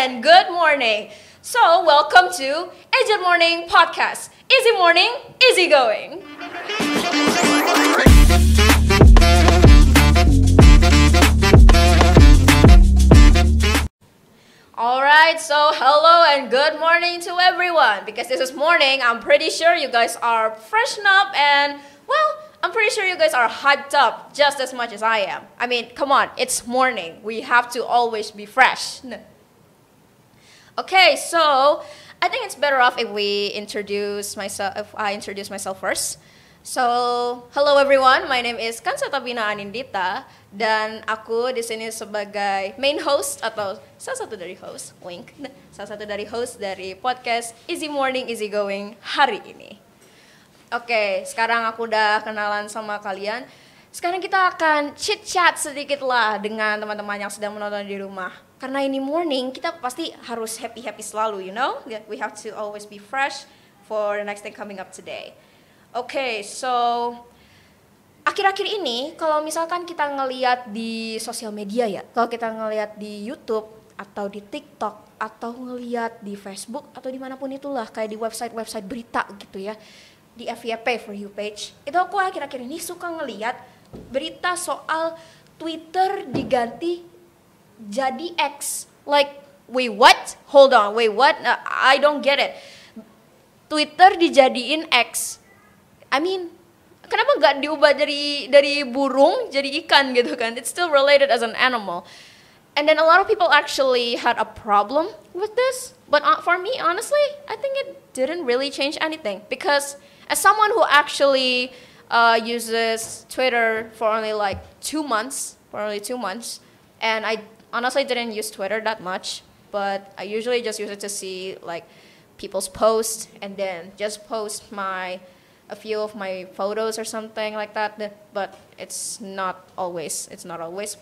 and good morning. So, welcome to Agent Morning Podcast. Easy morning, easy going. Alright, so hello and good morning to everyone. Because this is morning, I'm pretty sure you guys are freshen up and, well, I'm pretty sure you guys are hyped up just as much as I am. I mean, come on, it's morning. We have to always be fresh. Okay, so I think it's better off if we introduce myself. If I introduce myself first. So, hello everyone. My name is Kansa Tabina Anindita dan aku di sini sebagai main host atau salah satu dari host, wink, salah satu dari host dari podcast Easy Morning Easy Going hari ini. Oke, okay, sekarang aku udah kenalan sama kalian. Sekarang kita akan chit chat sedikit lah dengan teman-teman yang sedang menonton di rumah karena ini morning kita pasti harus happy happy selalu you know we have to always be fresh for the next thing coming up today oke okay, so akhir-akhir ini kalau misalkan kita ngelihat di sosial media ya kalau kita ngelihat di YouTube atau di TikTok atau ngelihat di Facebook atau dimanapun itulah kayak di website-website berita gitu ya di FYP for you page itu aku akhir-akhir ini suka ngelihat berita soal Twitter diganti jadi X. Like, wait what? Hold on, wait what? Uh, I don't get it. Twitter dijadiin X. I mean, kenapa nggak diubah dari dari burung jadi ikan gitu kan? It's still related as an animal. And then a lot of people actually had a problem with this. But uh, for me, honestly, I think it didn't really change anything because as someone who actually uh, uses Twitter for only like two months, for only two months, and I honestly didn't use Twitter that much, but I usually just use it to see like people's posts and then just post my a few of my photos or something like that. But it's not always. It's not always.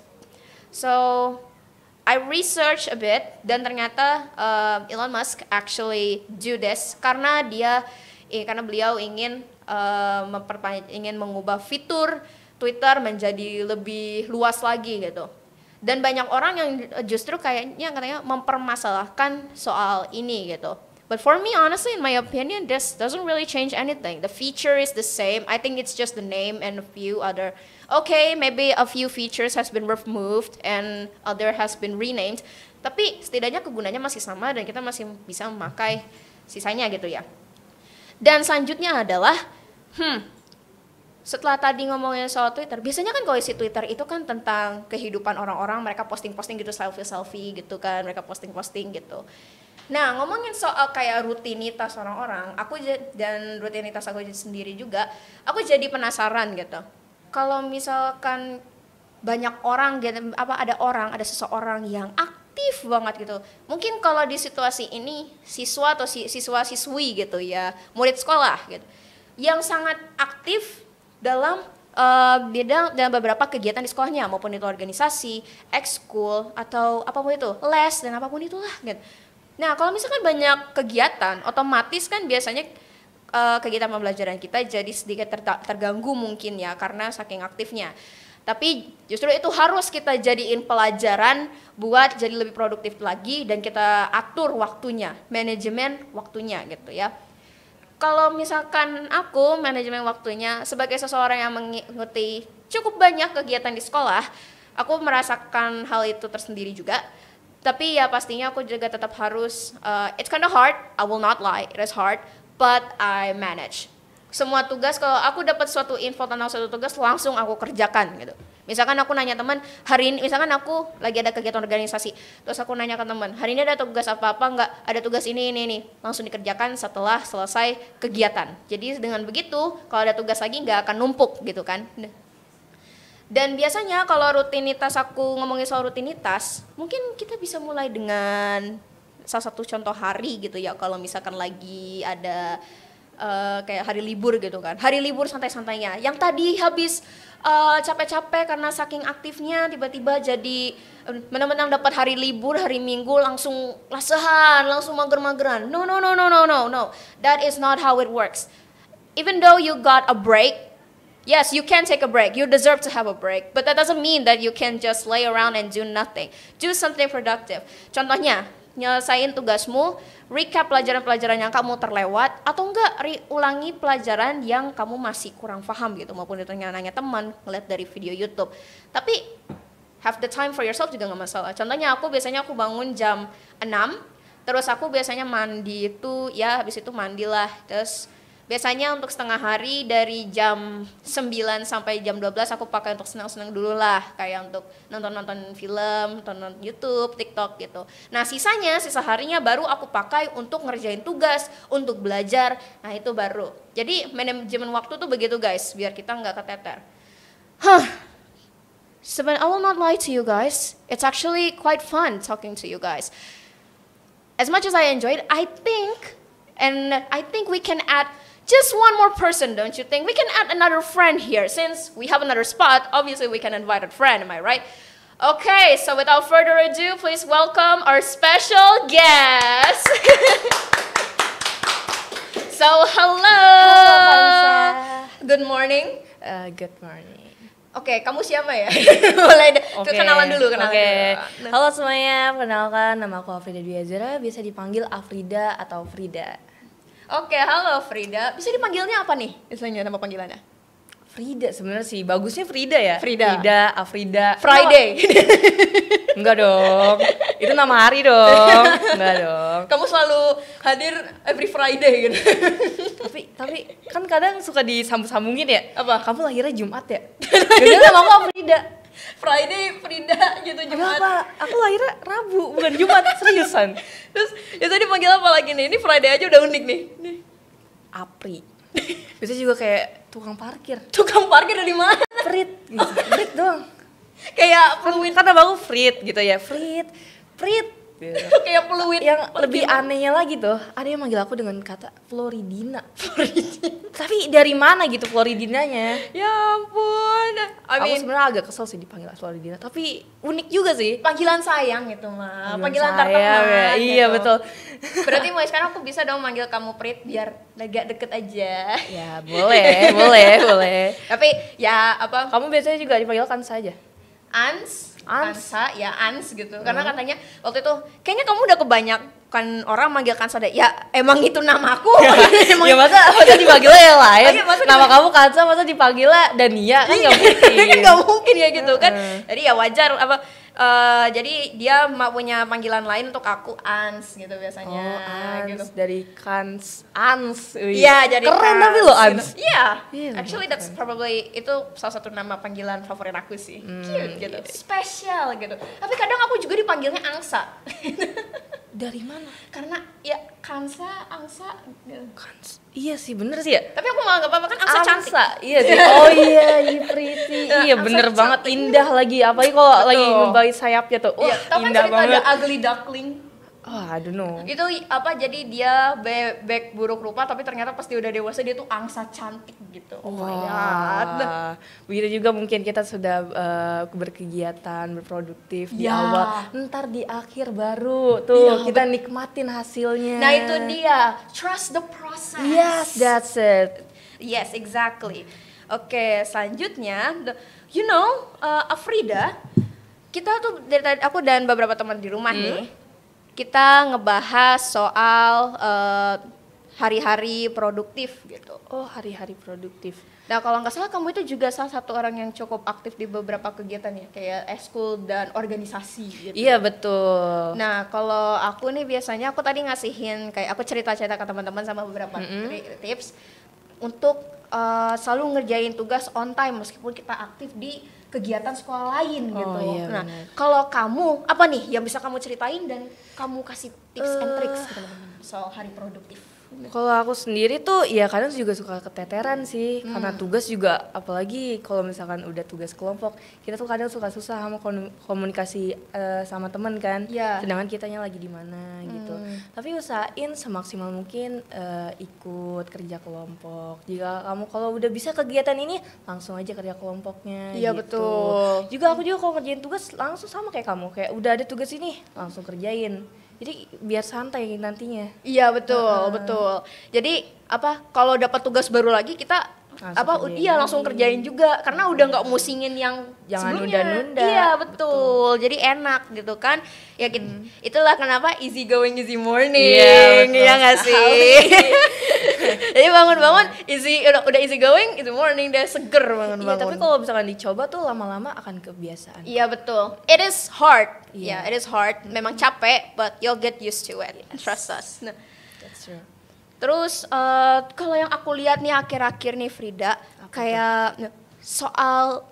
So I research a bit dan ternyata uh, Elon Musk actually do this karena dia eh, karena beliau ingin uh, memperpanjang ingin mengubah fitur Twitter menjadi lebih luas lagi gitu dan banyak orang yang justru kayaknya katanya mempermasalahkan soal ini gitu But for me, honestly, in my opinion, this doesn't really change anything. The feature is the same. I think it's just the name and a few other. Okay, maybe a few features has been removed and other has been renamed. Tapi setidaknya kegunaannya masih sama dan kita masih bisa memakai sisanya gitu ya. Dan selanjutnya adalah, hmm, setelah tadi ngomongin soal Twitter, biasanya kan kalau isi Twitter itu kan tentang kehidupan orang-orang, mereka posting-posting gitu selfie-selfie gitu kan, mereka posting-posting gitu. Nah, ngomongin soal kayak rutinitas orang-orang, aku dan rutinitas aku sendiri juga, aku jadi penasaran gitu. Kalau misalkan banyak orang gitu, apa ada orang, ada seseorang yang aktif banget gitu. Mungkin kalau di situasi ini siswa atau siswa-siswi gitu ya, murid sekolah gitu yang sangat aktif dalam uh, eh, bidang dalam beberapa kegiatan di sekolahnya maupun itu organisasi, ekskul atau apapun itu, les dan apapun itulah gitu. Nah, kalau misalkan banyak kegiatan, otomatis kan biasanya uh, kegiatan pembelajaran kita jadi sedikit ter terganggu mungkin ya karena saking aktifnya. Tapi justru itu harus kita jadiin pelajaran buat jadi lebih produktif lagi dan kita atur waktunya, manajemen waktunya gitu ya kalau misalkan aku manajemen waktunya sebagai seseorang yang mengikuti cukup banyak kegiatan di sekolah, aku merasakan hal itu tersendiri juga. Tapi ya pastinya aku juga tetap harus uh, it's kind of hard, I will not lie, it is hard, but I manage. Semua tugas kalau aku dapat suatu info tentang suatu tugas langsung aku kerjakan gitu. Misalkan aku nanya teman, hari ini misalkan aku lagi ada kegiatan organisasi, terus aku nanya ke teman, hari ini ada tugas apa-apa nggak? Ada tugas ini ini ini, langsung dikerjakan setelah selesai kegiatan. Jadi dengan begitu, kalau ada tugas lagi nggak akan numpuk gitu kan. Dan biasanya kalau rutinitas aku ngomongin soal rutinitas, mungkin kita bisa mulai dengan salah satu contoh hari gitu ya kalau misalkan lagi ada Eh, kayak hari libur gitu kan. Hari libur santai-santainya. Yang tadi habis eh, capek-capek uh, karena saking aktifnya tiba-tiba jadi menang-menang dapat hari libur hari minggu langsung lasehan langsung mager-mageran no no no no no no no that is not how it works even though you got a break yes you can take a break you deserve to have a break but that doesn't mean that you can just lay around and do nothing do something productive contohnya nyelesain tugasmu, recap pelajaran-pelajaran yang kamu terlewat, atau enggak ulangi pelajaran yang kamu masih kurang paham gitu, maupun itu nanya teman, ngeliat dari video YouTube. Tapi have the time for yourself juga nggak masalah. Contohnya aku biasanya aku bangun jam 6, terus aku biasanya mandi itu ya habis itu mandilah, terus biasanya untuk setengah hari dari jam 9 sampai jam 12 aku pakai untuk senang-senang dulu lah kayak untuk nonton-nonton film, nonton YouTube, TikTok gitu. Nah, sisanya sisa harinya baru aku pakai untuk ngerjain tugas, untuk belajar. Nah, itu baru. Jadi manajemen waktu tuh begitu guys, biar kita nggak keteter. Huh. Sebenarnya I will not lie to you guys. It's actually quite fun talking to you guys. As much as I enjoyed, I think and I think we can add just one more person, don't you think? We can add another friend here. Since we have another spot, obviously we can invite a friend, am I right? Okay, so without further ado, please welcome our special guest. so, hello. Hello, Vanessa. Good morning. Uh, good morning. Oke, okay, kamu siapa ya? Mulai okay. kenalan dulu, kenalan okay. dulu. Nah. Halo semuanya, perkenalkan nama aku Afrida Dwi Azura, biasa dipanggil Afrida atau Frida. Oke, halo Frida. Bisa dipanggilnya apa nih? misalnya nama panggilannya? Frida sebenarnya sih. Bagusnya Frida ya. Frida. Frida, Afrida. Friday. Oh. Enggak dong. Itu nama hari dong. Enggak dong. Kamu selalu hadir every Friday gitu. tapi tapi kan kadang suka disambung-sambungin ya. Apa? Kamu lahirnya Jumat ya? Jadi nama aku Afrida Friday Frida gitu Jumat. Apa? Aku lahirnya Rabu bukan Jumat seriusan. Terus ya itu dipanggil apa lagi nih? Ini Friday aja udah unik nih. Nih. Apri. Bisa juga kayak tukang parkir. Tukang parkir dari mana? Frit. Gitu. Frit doang. kayak kan, karena baru Frit gitu ya. Frit. Frit Gitu. kayak peluit yang Pake lebih gitu. anehnya lagi tuh ada yang manggil aku dengan kata Floridina Floridina tapi dari mana gitu Floridinanya ya ampun I mean, aku sebenarnya agak kesel sih dipanggil Floridina tapi unik juga sih panggilan sayang gitu mah panggilan, panggilan sayang, ya, gitu. iya betul berarti mulai sekarang aku bisa dong manggil kamu Prit biar agak deket aja ya boleh boleh boleh tapi ya apa kamu biasanya juga dipanggil kan saja Ans Ansa ya Ans gitu hmm. karena katanya waktu itu kayaknya kamu udah kebanyakan orang manggil Kansa deh ya emang itu namaku ya, emang ya masa masa dipanggilnya lain ya, masa nama kamu Kansa masa dipanggilnya Dania kan nggak iya, mungkin kan nggak mungkin ya gitu kan hmm. jadi ya wajar apa uh, jadi dia mau punya panggilan lain untuk aku Ans gitu biasanya oh, Ans gitu. dari Kans Ans iya yeah, jadi keren Ans, tapi lo Ans gitu. iya gitu. Iya, yeah. actually that's probably itu salah satu nama panggilan favorit aku sih hmm, cute gitu yeah. special gitu tapi kadang aku juga dipanggilnya Angsa Dari mana? Karena ya Kansa, Angsa gitu. Kans Iya sih bener sih ya Tapi aku malah gak apa-apa kan Angsa, Angsa cantik Iya sih Oh iya iya pretty Iya Angsa bener cantik. banget indah lagi Apalagi kalau lagi ngebahas sayapnya tuh Wah ya, indah banget Tapi kan ada ugly duckling Oh, I don't know. Itu apa jadi dia bebek buruk rupa tapi ternyata pasti udah dewasa dia tuh angsa cantik gitu. Oh Wah. my god. Begitu juga mungkin kita sudah uh, berkegiatan, berproduktif ya. di awal, ntar di akhir baru tuh ya, kita nikmatin hasilnya. Nah, itu dia. Trust the process. Yes, that's it. Yes, exactly. Oke, okay, selanjutnya the, you know, uh, Afrida kita tuh dari tadi aku dan beberapa teman di rumah hmm. nih kita ngebahas soal eh, hari-hari uh, produktif gitu. Oh, hari-hari produktif. Nah, kalau nggak salah kamu itu juga salah satu orang yang cukup aktif di beberapa kegiatan ya, kayak eskul dan organisasi gitu. Iya, betul. Nah, kalau aku nih biasanya aku tadi ngasihin kayak aku cerita-cerita ke teman-teman sama beberapa mm -hmm. tips untuk uh, selalu ngerjain tugas on time meskipun kita aktif di kegiatan sekolah lain oh, gitu. Iya, nah, kalau kamu apa nih yang bisa kamu ceritain dan kamu kasih tips uh, and eh, tricks gitu soal hari produktif? Kalau aku sendiri tuh ya kadang juga suka keteteran sih hmm. karena tugas juga apalagi kalau misalkan udah tugas kelompok kita tuh kadang suka susah sama komunikasi uh, sama temen kan yeah. sedangkan kitanya lagi di mana gitu. hmm. gitu tapi usahain semaksimal mungkin uh, ikut kerja kelompok jika kamu kalau udah bisa kegiatan ini langsung aja kerja kelompoknya iya gitu. betul juga aku juga kalau ngerjain tugas langsung sama kayak kamu kayak udah ada tugas ini langsung kerjain jadi biar santai nantinya iya betul uh -huh. betul jadi apa kalau dapat tugas baru lagi kita langsung apa kerjain. iya langsung kerjain juga karena udah nggak musingin yang jangan nunda-nunda iya betul. betul jadi enak gitu kan ya hmm. itulah kenapa easy going easy morning iya, iya nggak sih jadi bangun-bangun easy udah, udah easy going easy morning deh seger bangun-bangun iya, tapi kalau misalkan dicoba tuh lama-lama akan kebiasaan iya betul it is hard ya yeah. yeah, it is hard memang capek but you'll get used to it yes. trust us nah, that's true Terus uh, kalau yang aku lihat nih akhir-akhir nih Frida Apa kayak itu? soal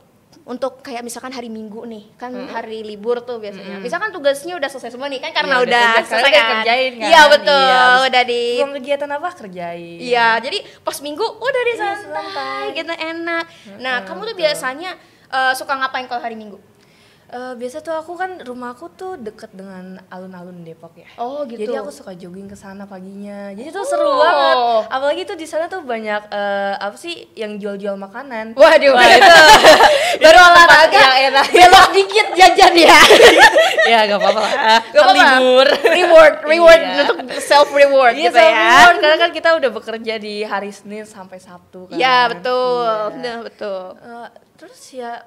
untuk kayak misalkan hari Minggu nih kan hmm. hari libur tuh biasanya. Hmm. Misalkan tugasnya udah selesai semua nih kan karena ya, udah, selesai kan. Kerjain, kan? Iya betul. Iya, udah di Belum kegiatan apa kerjain. Iya, jadi pas Minggu udah di iya, santai, santai. gitu enak. nah, hmm, kamu tuh betul. biasanya uh, suka ngapain kalau hari Minggu? Uh, biasa tuh aku kan rumahku tuh deket dengan alun-alun Depok ya. Oh gitu. Jadi aku suka jogging ke sana paginya. Jadi tuh oh. seru banget. Apalagi tuh di sana tuh banyak uh, apa sih yang jual-jual makanan. Waduh. Wah, itu baru olahraga yang enak. Belok dikit jajan ya. ya gak apa-apa Gak kan apa-apa. Libur. Reward, reward iya. untuk self reward iya, gitu ya. Reward, karena kan kita udah bekerja di hari Senin sampai Sabtu iya, kan. Iya betul. Iya. Nah, betul. Uh, terus ya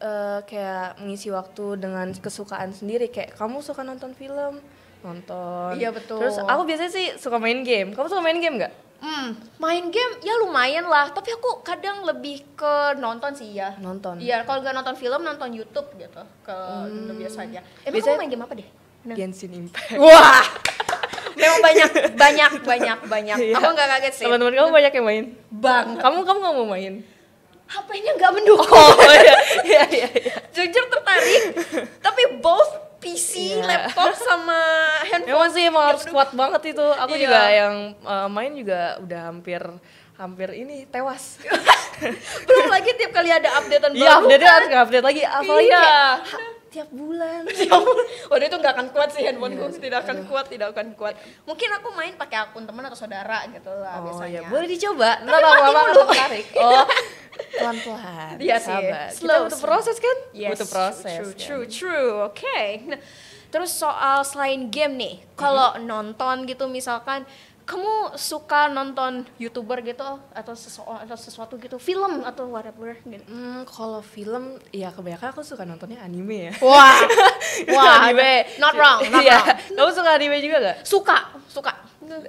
uh, kayak mengisi waktu dengan kesukaan sendiri kayak kamu suka nonton film nonton iya betul terus aku biasanya sih suka main game kamu suka main game nggak Hmm, main game ya lumayan lah, tapi aku kadang lebih ke nonton sih ya. Nonton. Iya, kalau nggak nonton film nonton YouTube gitu, ke hmm. biasanya. Emang biasanya, kamu main game apa deh? Nah. Genshin Impact. Wah. Memang banyak banyak banyak banyak. Iya. Aku nggak kaget sih. Teman-teman kamu banyak yang main. Bang, kamu kamu nggak mau main? HP-nya nggak mendukung. Oh iya, iya, iya. Jujur tertarik, tapi both PC, yeah. laptop sama handphone. Emang sih emang harus kuat banget itu. Aku yeah. juga yang uh, main juga udah hampir hampir ini tewas. Belum lagi tiap kali ada updatean iya, baru. Iya, update kan? update lagi apalagi iya tiap bulan tiap bulan waduh itu nggak akan kuat sih handphone gue yeah, tidak akan aduh. kuat tidak akan kuat mungkin aku main pakai akun teman atau saudara gitu lah oh, ya, biasanya ya. boleh dicoba Tapi nggak apa-apa tarik. oh pelan-pelan iya sih sabar. slow kita butuh proses kan yes, butuh proses true kan? true true oke okay. nah, terus soal selain game nih kalau mm -hmm. nonton gitu misalkan kamu suka nonton youtuber gitu atau sesuatu atau sesuatu gitu film atau whatever gitu hmm, kalau film ya kebanyakan aku suka nontonnya anime ya wah wah anime not wrong not yeah. wrong kamu suka anime juga gak suka suka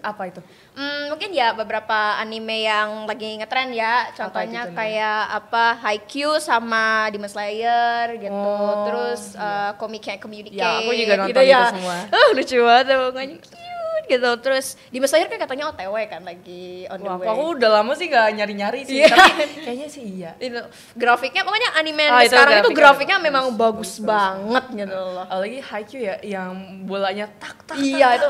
apa itu hmm, mungkin ya beberapa anime yang lagi ngetren ya contohnya apa kayak apa Haikyuu sama Demon Slayer gitu oh, terus iya. uh, eh, Comic Communicate ya aku juga gitu nonton gitu, itu ya. semua uh, lucu banget gitu terus di Mesir kan katanya OTW kan lagi on Wah, the way aku udah lama sih gak nyari-nyari sih yeah. tapi kayaknya sih iya itu grafiknya pokoknya anime oh, sekarang itu grafiknya bagus, memang bagus, bagus banget bagus. gitu loh apalagi Haikyu ya yang bolanya tak tak iya tak, itu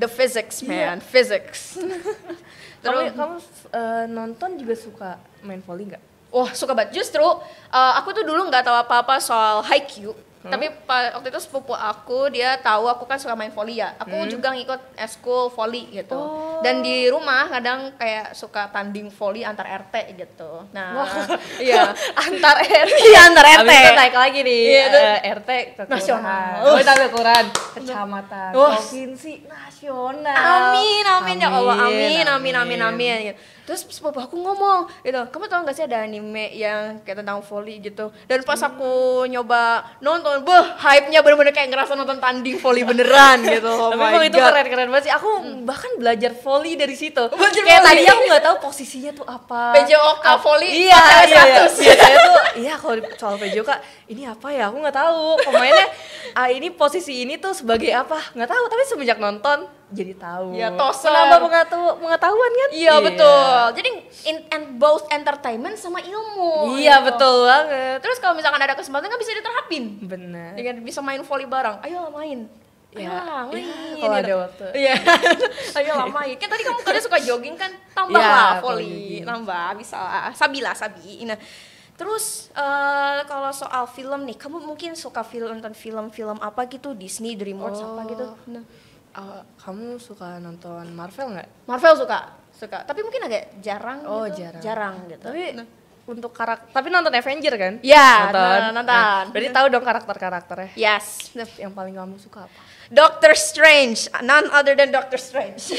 the physics iya. man yeah. physics terus kamu, kamu uh, nonton juga suka main volley nggak Wah oh, suka banget. Justru uh, aku tuh dulu nggak tahu apa-apa soal Haikyuu Hmm? Tapi waktu itu sepupu aku dia tahu aku kan suka main volley ya. Aku hmm? juga ngikut eskul volley gitu. Oh. Dan di rumah kadang kayak suka tanding volley antar RT gitu. Nah, Wah. iya antar RT. Iya antar RT. Abis itu naik lagi nih iya, uh, eh, RT nasional. Oh, kita kelurahan, kecamatan, provinsi nasional. Amin, amin, amin ya Allah. Amin, amin, amin, amin. amin. amin terus sepupu aku ngomong gitu kamu tau gak sih ada anime yang kayak tentang volley gitu dan pas aku nyoba nonton beh hype-nya bener-bener kayak ngerasa nonton tanding volley beneran gitu oh tapi emang itu keren keren banget sih aku hmm. bahkan belajar volley dari situ belajar kayak volley. tadi aku nggak tahu posisinya tuh apa PJOK A volley iya iya iya saya tuh iya kalau soal PJOK ini apa ya aku nggak tahu pemainnya ah ini posisi ini tuh sebagai apa nggak tahu tapi semenjak nonton jadi tahu. Iya, toser. Kenapa mengetahu, pengetahuan kan? Iya, yeah. betul. Jadi in, and both entertainment sama ilmu. Iya, gitu. betul banget. Terus kalau misalkan ada kesempatan kan bisa diterapin. Benar. Dengan bisa main volley bareng. Ayo main. Iya. Ayo ya, main. Iya, gitu. kalau ada waktu. Iya. Ayo lah main. Kan tadi kamu tadi suka jogging kan? Tambah yeah, lah volley. nambah bisa lah. Sabi sabi. Nah, Terus uh, kalau soal film nih, kamu mungkin suka film nonton film-film apa gitu, Disney, DreamWorks oh. apa gitu? Oh. Nah uh, kamu suka nonton Marvel nggak? Marvel suka, suka. Tapi mungkin agak jarang. Oh gitu. jarang. Jarang gitu. Tapi nah, untuk karakter, tapi nonton Avenger kan? Iya, nonton. Nah, nonton. Nah, berarti tahu dong karakter-karakternya. Yes. Yang paling kamu suka apa? Doctor Strange, none other than Doctor Strange.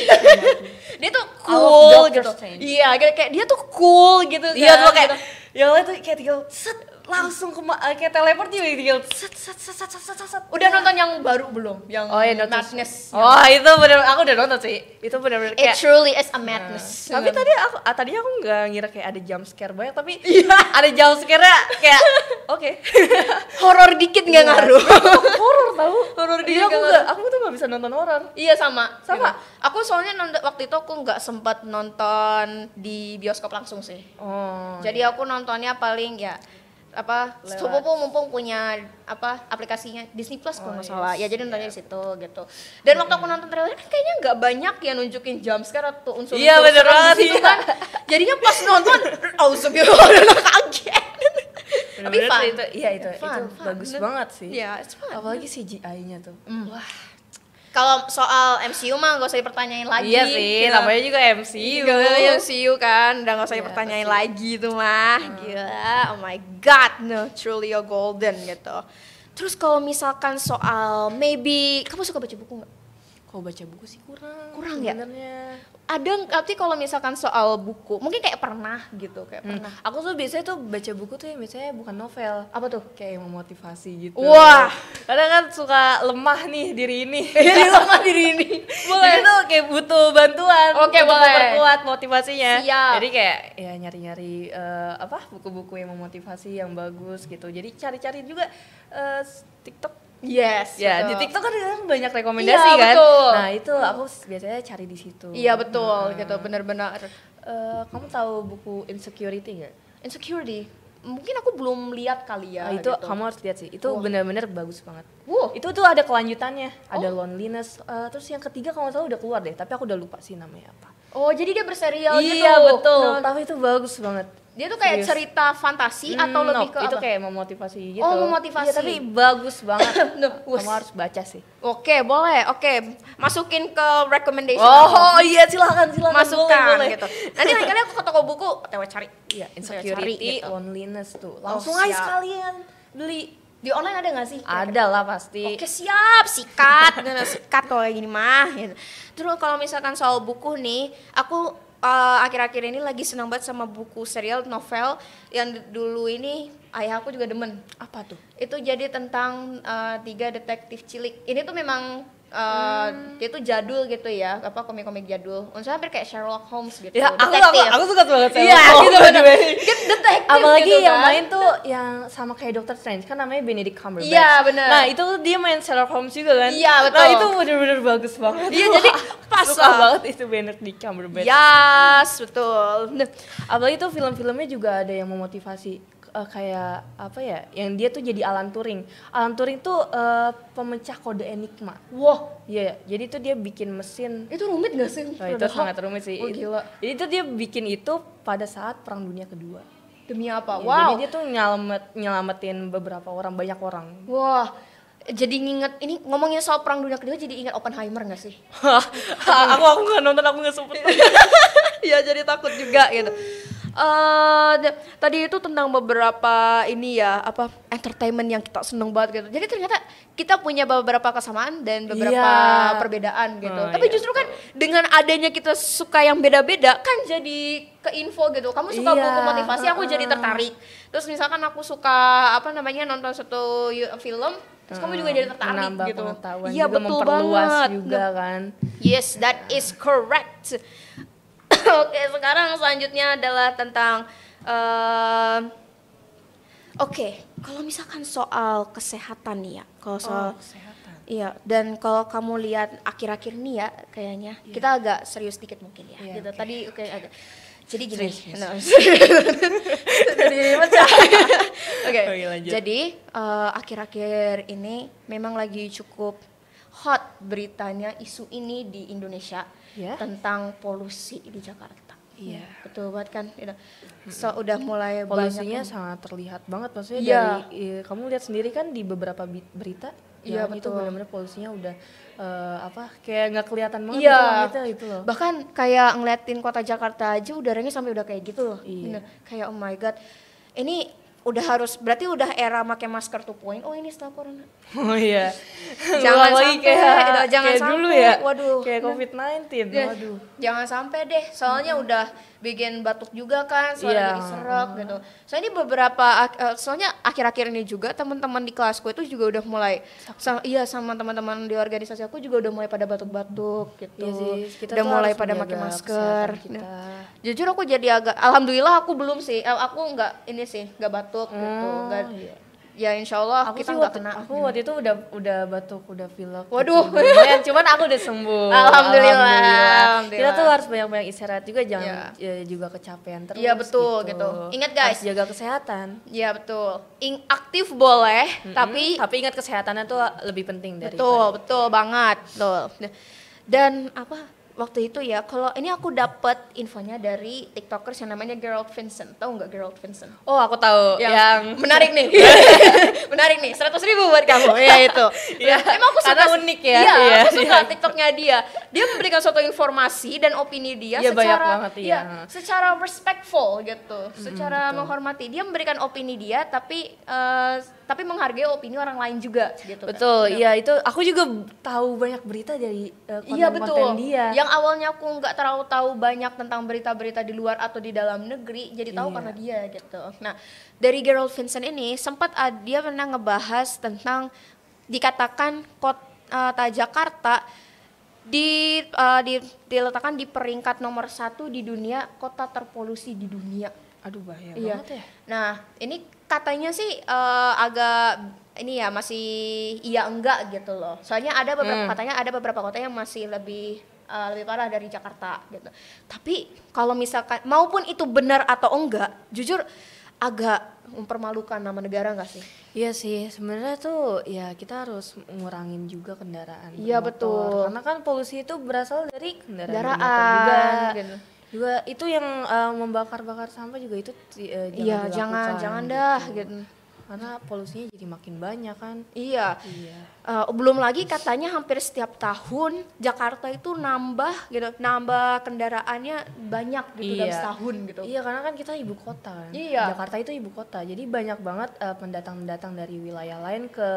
Iya, iya. dia tuh cool gitu. Iya, kayak, kayak dia tuh cool gitu. Iya, kan? tuh gitu. kayak gitu. ya lo tuh kayak tinggal set langsung ke eh, kayak teleport juga tinggal set set set set set set set udah nonton yang baru belum yang oh, ya, madness oh itu benar. aku udah nonton sih itu benar-benar. kayak it truly is a madness nah. tapi tadi aku ah, tadi aku nggak ngira kayak ada jump scare banyak tapi yeah. ada jump scare kayak oke okay. horor dikit nggak yeah. ngaruh horor tahu horor dia iya, aku nggak. aku tuh nggak bisa nonton horor iya sama sama yeah. aku soalnya nonton, waktu itu aku nggak sempat nonton di bioskop langsung sih oh, jadi iya. aku nontonnya paling ya apa sepupu mumpung punya apa aplikasinya Disney Plus kalau oh, iya salah yes. ya jadi nontonnya yeah. di situ gitu dan waktu aku nonton trailer kan kayaknya nggak banyak yang nunjukin jam sekarang tuh unsur iya yeah, bener banget iya. kan jadinya pas nonton ya, sebelumnya kaget tapi fun itu iya itu fun, itu fun. bagus fun. banget sih ya yeah, apalagi CGI-nya tuh mm. wah kalau soal MCU mah gak usah dipertanyain lagi. Iya sih, gila. Gitu. namanya juga MCU. Gila, MCU kan, udah gak usah yeah, dipertanyain pasti. lagi tuh mah. Hmm. Gila, oh my god, no, truly a golden gitu. Terus kalau misalkan soal maybe kamu suka baca buku gak? Kalau baca buku sih kurang. Kurang sebenernya. ya? Ada tapi kalau misalkan soal buku, mungkin kayak pernah gitu, kayak hmm. pernah. Aku tuh biasanya tuh baca buku tuh yang biasanya bukan novel. Apa tuh? Kayak memotivasi gitu. Wah, kadang kan suka lemah nih diri ini. Jadi iya, lemah diri ini. Boleh. Jadi tuh kayak butuh bantuan. Oke, okay, boleh. Memperkuat motivasinya. Siap. Jadi kayak ya nyari-nyari uh, apa buku-buku yang memotivasi yang bagus gitu. Jadi cari-cari juga uh, TikTok Yes. Ya, betul. di TikTok kan banyak rekomendasi iya, kan. Betul. Nah, itu aku biasanya cari di situ. Iya, betul hmm. gitu, benar-benar. Uh, kamu tahu buku Insecurity nggak? Insecurity. Mungkin aku belum lihat kali ya. Nah, itu gitu. kamu harus lihat sih. Itu oh. benar-benar bagus banget. Wow. Itu tuh ada kelanjutannya, ada oh. loneliness. Uh, terus yang ketiga kalau salah udah keluar deh, tapi aku udah lupa sih namanya apa. Oh, jadi dia berserial iya, gitu. Iya, betul. Nah, tapi itu bagus banget dia tuh kayak Serius? cerita fantasi hmm, atau lebih no, ke itu apa? kayak memotivasi gitu oh memotivasi ya, tapi bagus banget no, kamu harus baca sih oke okay, boleh oke okay. masukin ke recommendation oh, oh iya silakan silakan masukkan boleh, boleh. gitu nanti lain kali aku ke toko buku tewa cari iya insecurity cari, gitu. loneliness tuh oh, langsung oh, aja sekalian beli di online ada nggak sih? Ada lah pasti. Oke siap, sikat, sikat kalau gini mah. Gitu. Terus kalau misalkan soal buku nih, aku akhir eh, akhir-akhir ini lagi senang banget sama buku serial novel yang dulu ini ayah aku juga demen. Apa tuh? Itu jadi tentang uh, tiga detektif cilik. Ini tuh memang Uh, hmm. dia tuh jadul gitu ya apa komik-komik jadul unsur hampir kayak Sherlock Holmes gitu ya, aku, aku, aku suka banget Sherlock yeah, Holmes gitu gitu, detektif apalagi gitu, yang kan? main tuh yang sama kayak Doctor Strange kan namanya Benedict Cumberbatch iya yeah, nah itu dia main Sherlock Holmes juga kan iya nah, betul nah itu bener-bener bagus banget iya jadi pas suka lah. banget itu Benedict Cumberbatch yes betul nah, apalagi tuh film-filmnya juga ada yang memotivasi uh, kayak apa ya yang dia tuh jadi Alan Turing Alan Turing tuh uh, pemecah kode enigma Wah. iya yeah, jadi tuh dia bikin mesin itu rumit gak sih nah, itu sangat rumit sih oh, gila. jadi tuh dia bikin itu pada saat perang dunia kedua demi apa ya, wow jadi dia tuh nyelamet nyelamatin beberapa orang banyak orang wah jadi nginget ini ngomongnya soal perang dunia kedua jadi ingat Oppenheimer gak sih? aku aku nggak nonton aku nggak sempet ya jadi takut juga gitu uh, tadi itu tentang beberapa ini ya apa entertainment yang kita seneng banget gitu. Jadi ternyata kita punya beberapa kesamaan dan beberapa yeah. perbedaan gitu. oh, Tapi yeah. justru kan dengan adanya kita suka yang beda-beda kan jadi ke info gitu. Kamu suka yeah. buku motivasi, aku uh, uh. jadi tertarik. Terus misalkan aku suka apa namanya nonton satu film Terus kamu juga jadi tertarik Menambah gitu. Iya betul memperluas banget. juga kan. Yes, that is correct. Oke, sekarang selanjutnya adalah tentang uh, Oke, okay, kalau misalkan soal kesehatan nih ya, kalau oh, soal oh, kesehatan. Iya, dan kalau kamu lihat akhir-akhir nih ya kayaknya yeah. kita agak serius dikit mungkin ya. Yeah, gitu. Okay. Tadi oke okay, agak jadi gini. jadi macam Oke. Jadi eh, akhir-akhir ini memang lagi cukup hot beritanya isu ini di Indonesia yeah. tentang polusi di Jakarta. Iya. Yeah. Betul banget kan. So udah hmm. mulai polusinya banyak sangat terlihat banget maksudnya yeah. dari ya, kamu lihat sendiri kan di beberapa berita Iya betul. Itu benar-benar polusinya udah uh, apa kayak nggak kelihatan banget iya. Gitu, gitu, gitu loh. Bahkan kayak ngeliatin kota Jakarta aja udaranya sampai udah kayak gitu loh. Iya. Kayak oh my god. Ini udah harus berarti udah era pakai masker tuh poin oh ini setelah corona oh iya jangan sampai kayak, eh, jangan kayak sampai dulu ya waduh kayak covid 19 ya. waduh jangan sampai deh soalnya hmm. udah bikin batuk juga kan suara yeah. jadi serak gitu soalnya ini beberapa uh, soalnya akhir-akhir ini juga teman-teman di kelasku itu juga udah mulai sama, iya sama teman-teman di organisasi aku juga udah mulai pada batuk-batuk iya gitu iya kita udah mulai pada pakai masker nah, kita. jujur aku jadi agak alhamdulillah aku belum sih eh, aku nggak ini sih nggak batuk hmm, gitu oh, ya insya Allah aku kita nggak kena aku waktu itu udah udah batuk udah pilek gitu. waduh gitu. cuman aku udah sembuh alhamdulillah. alhamdulillah. alhamdulillah kita tuh harus banyak banyak istirahat juga jangan ya. Ya, juga kecapean terus iya betul gitu, gitu. ingat guys harus jaga kesehatan iya betul In aktif boleh mm -hmm. tapi tapi ingat kesehatannya tuh lebih penting dari betul betul banget betul dan apa waktu itu ya kalau ini aku dapat infonya dari tiktokers yang namanya Gerald Vincent tahu nggak Gerald Vincent oh aku tahu yang, yang menarik nih menarik nih seratus ribu buat kamu ya itu ya, emang aku suka Karena unik ya, ya iya, aku suka iya. tiktoknya dia dia memberikan suatu informasi dan opini dia ya, secara banget, ya, ya secara respectful gitu secara betul. menghormati dia memberikan opini dia tapi uh, tapi menghargai opini orang lain juga gitu kan. betul kan? itu aku juga tahu banyak berita dari uh, eh, konten, iya, betul. dia yang awalnya aku nggak terlalu tahu banyak tentang berita-berita di luar atau di dalam negeri jadi tahu iya. karena dia gitu nah dari Gerald Vincent ini sempat uh, dia pernah ngebahas tentang dikatakan kota eh, Jakarta di uh, di diletakkan di peringkat nomor satu di dunia kota terpolusi di dunia Aduh bahaya iya. banget ya. Nah ini katanya sih uh, agak ini ya masih iya enggak gitu loh. Soalnya ada beberapa hmm. katanya ada beberapa kota yang masih lebih uh, lebih parah dari Jakarta gitu. Tapi kalau misalkan maupun itu benar atau enggak, jujur agak mempermalukan nama negara enggak sih? Iya sih, sebenarnya tuh ya kita harus ngurangin juga kendaraan. Iya betul. Karena kan polusi itu berasal dari kendaraan, kendaraan juga. Gitu juga itu yang uh, membakar-bakar sampah juga itu uh, jangan iya jangan jangan gitu. dah gitu, gitu. karena polusinya jadi makin banyak kan iya, iya. Uh, belum lagi katanya hampir setiap tahun Jakarta itu nambah gitu nambah kendaraannya banyak gitu iya. dalam setahun gitu iya karena kan kita ibu kota kan iya. Jakarta itu ibu kota jadi banyak banget uh, pendatang-pendatang dari wilayah lain ke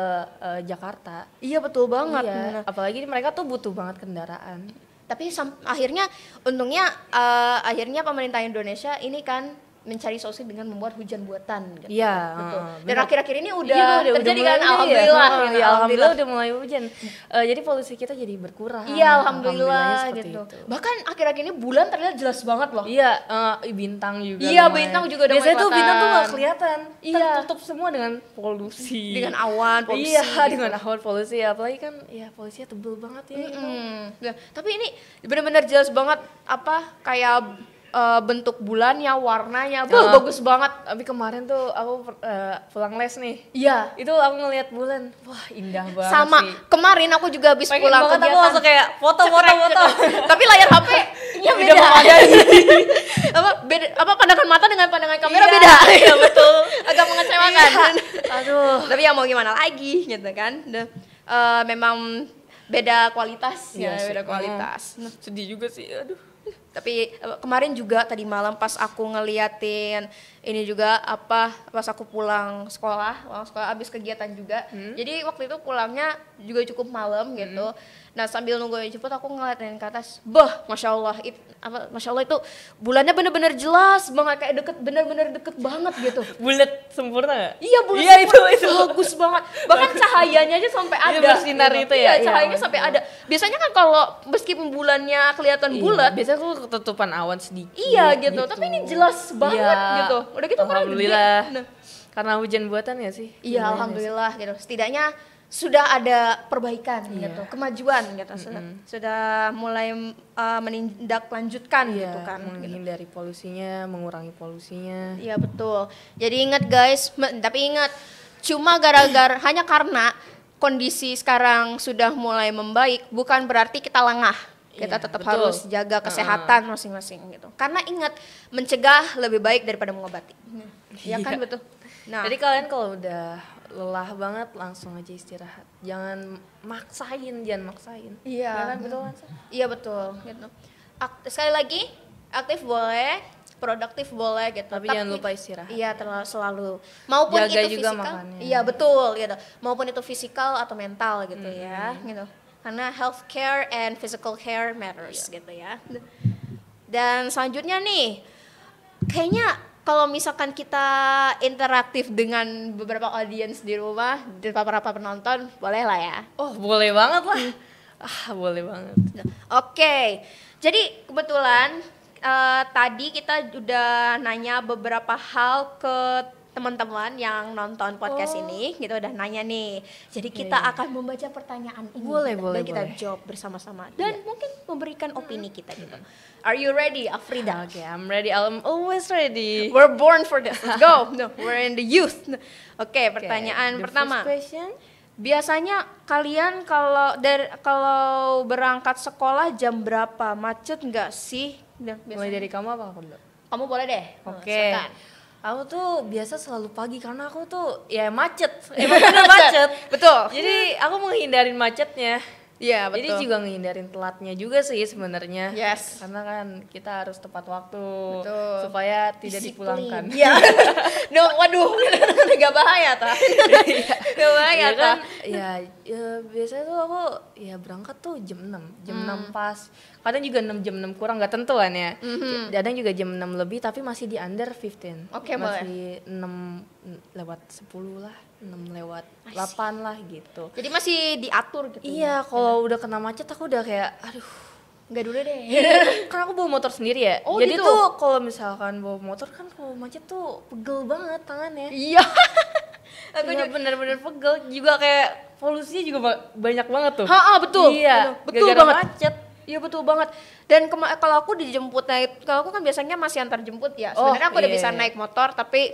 uh, Jakarta iya betul banget iya. apalagi mereka tuh butuh banget kendaraan tapi akhirnya untungnya uh, akhirnya pemerintah Indonesia ini kan mencari solusi dengan membuat hujan buatan gitu. Iya. Gitu. Betul. Dan akhir-akhir ini udah iya, udah, terjadi udah kan alhamdulillah, ya, gitu, ya, alhamdulillah udah mulai hujan. Uh, jadi polusi kita jadi berkurang. Iya, alhamdulillah gitu. Itu. Bahkan akhir-akhir ini bulan terlihat jelas banget loh. Iya, uh, bintang juga. Iya, mulai. bintang juga udah Biasanya tuh bintang tuh gak kelihatan. Iya. Tertutup semua dengan polusi. Dengan awan polusi. Iya, gitu. dengan awan polusi apalagi kan ya polusinya tebel banget ya. Mm -hmm. gitu. ya, tapi ini benar-benar jelas banget apa kayak uh, bentuk bulannya, warnanya, bah, ah. bagus banget. Tapi kemarin tuh aku uh, pulang les nih. Iya. Itu aku ngelihat bulan, wah indah banget. Sama. Sih. Kemarin aku juga habis Pengen pulang kegiatan. Aku langsung kayak foto, foto, gitu. foto. Tapi layar HP ya beda. Udah apa beda apa pandangan mata dengan pandangan kamera iya, beda. Iya betul. Agak mengecewakan. Iya. Aduh. Tapi ya mau gimana lagi gitu kan. Duh. Uh, memang beda kualitas ya, ya, beda kualitas. Ah. Nah, sedih juga sih. Aduh tapi eh, kemarin juga tadi malam pas aku ngeliatin ini juga apa pas aku pulang sekolah pulang sekolah abis kegiatan juga hmm. jadi waktu itu pulangnya juga cukup malam gitu. hmm. gitu Nah sambil nunggu yang jemput aku ngeliatin ke atas, bah, masya Allah, it, apa, masya Allah itu bulannya bener-bener jelas banget kayak deket, bener-bener deket banget gitu. bulat sempurna. Iya bulat. Iya itu, itu bagus banget. Bahkan cahayanya aja sampai iya, ada. Iya bersinar gitu. itu ya. Iya, iya. cahayanya iya, sampai ada. Biasanya kan kalau meskipun bulannya kelihatan iya, bulat, biasanya tuh ketutupan awan sedikit. Iya gitu. gitu. Tapi ini jelas iya. banget iya. gitu. Udah gitu kan. Alhamdulillah. Nah. Karena, hujan buatan ya sih. Iya alhamdulillah sih. gitu. Setidaknya sudah ada perbaikan yeah. gitu, kemajuan gitu, mm -hmm. sudah mulai uh, menindaklanjutkan yeah, gitu kan, gitu. menghindari gitu. polusinya, mengurangi polusinya. Iya betul. Jadi ingat guys, tapi ingat cuma gara-gara hanya karena kondisi sekarang sudah mulai membaik, bukan berarti kita lengah. Kita yeah, tetap betul. harus jaga kesehatan masing-masing uh -huh. gitu. Karena ingat mencegah lebih baik daripada mengobati. Iya yeah. kan iya. betul. Nah, jadi kalian kalau udah lelah banget langsung aja istirahat jangan maksain jangan maksain iya betul kan iya betul gitu Akt sekali lagi aktif boleh produktif boleh gitu tapi, tapi jangan lupa istirahat iya ya. terlalu selalu maupun Jaga itu juga fisikal makannya. iya betul gitu maupun itu fisikal atau mental gitu -hmm. ya gitu karena health care and physical care matters iya. gitu ya dan selanjutnya nih kayaknya kalau misalkan kita interaktif dengan beberapa audiens di rumah di beberapa penonton boleh lah ya oh boleh banget lah hmm. ah boleh banget oke okay. jadi kebetulan uh, tadi kita udah nanya beberapa hal ke teman-teman yang nonton podcast oh. ini gitu udah nanya nih. Jadi iya, kita yeah. akan membaca pertanyaan ini boleh, boleh, dan kita boleh. jawab bersama-sama iya. dan yeah. mungkin memberikan opini kita gitu. Are you ready, Afrida? Oke, okay, I'm ready. I'm always ready. We're born for this. Let's go. No, we're in the youth. Oke, okay, pertanyaan okay, the pertama. First question. Biasanya kalian kalau dari kalau berangkat sekolah jam berapa? Macet nggak sih? biasanya nah, Mulai dari kamu apa aku dulu? Kamu boleh deh. Oke. Okay. Aku tuh biasa selalu pagi karena aku tuh ya macet, ya, emang bener macet. Betul. Jadi aku menghindarin macetnya. Iya betul. Jadi juga ngehindarin telatnya juga sih sebenarnya. Yes. Karena kan kita harus tepat waktu betul. supaya tidak Disiplin. dipulangkan. Iya. no, waduh, nggak bahaya ta. Nggak iya. bahaya ya, ta. Kan, ya, ya, biasanya tuh aku ya berangkat tuh jam 6, jam hmm. 6 pas. Kadang juga 6 jam 6 kurang nggak tentu kan ya. Mm -hmm. Kadang juga jam 6 lebih tapi masih di under 15. Oke, okay, boleh. masih boleh. 6 lewat 10 lah. 6 lewat delapan lah gitu jadi masih diatur gitu iya ya? kalau iya. udah kena macet aku udah kayak aduh nggak dulu deh iya. karena aku bawa motor sendiri ya oh, jadi gitu? tuh kalau misalkan bawa motor kan kalau macet tuh pegel banget tangannya iya aku ya, juga Benar-benar pegel juga kayak polusinya juga banyak banget tuh Hah betul iya Aduh, betul Gara -gara banget macet Iya betul banget. Dan kalau aku dijemput naik, kalau aku kan biasanya masih antar jemput ya. Oh, Sebenarnya oh, aku udah iya, bisa naik motor, tapi